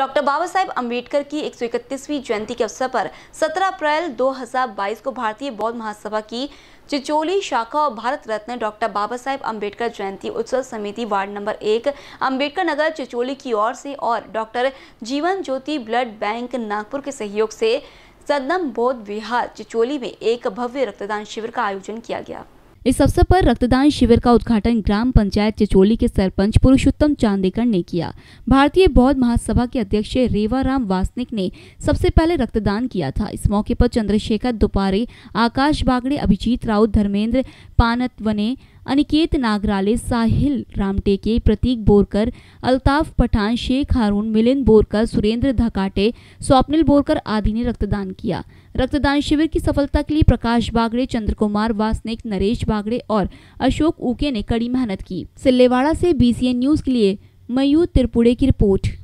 doctor Baba Saheb Ambedkar की एक जयंती के अवसर पर 17 अप्रैल 2022 को भारतीय बौद्ध महासभा की चिचोली शाखा और भारत रत्न डॉक्टर बाबा साहेब अम्बेडकर जयंती उत्सव समिति वार्ड नंबर एक अम्बेडकर नगर चिचोली की ओर से और डॉक्टर जीवन ज्योति ब्लड बैंक नागपुर के सहयोग से सदम बौद्ध विहार चिचोली में एक भव्य रक्तदान शिविर का आयोजन किया गया इस अवसर पर रक्तदान शिविर का उद्घाटन ग्राम पंचायत चिचोली के सरपंच पुरुषोत्तम चांदेकर ने किया भारतीय बौद्ध महासभा के अध्यक्ष रेवाराम वासनिक ने सबसे पहले रक्तदान किया था इस मौके पर चंद्रशेखर दोपारे आकाश बागड़े अभिजीत राउत धर्मेंद्र पानतवने अनिकेत नागराले साहिल रामटेके प्रतीक बोरकर अल्ताफ पठान शेख हारून मिलिंद बोरकर सुरेंद्र धकाटे स्वप्निल बोरकर आदि ने रक्तदान किया रक्तदान शिविर की सफलता के लिए प्रकाश बागड़े चंद्र कुमार वासनिक नरेश बागड़े और अशोक उके ने कड़ी मेहनत की सिल्लेवाड़ा से बीसीएन न्यूज के लिए मयूर त्रिपुड़े की रिपोर्ट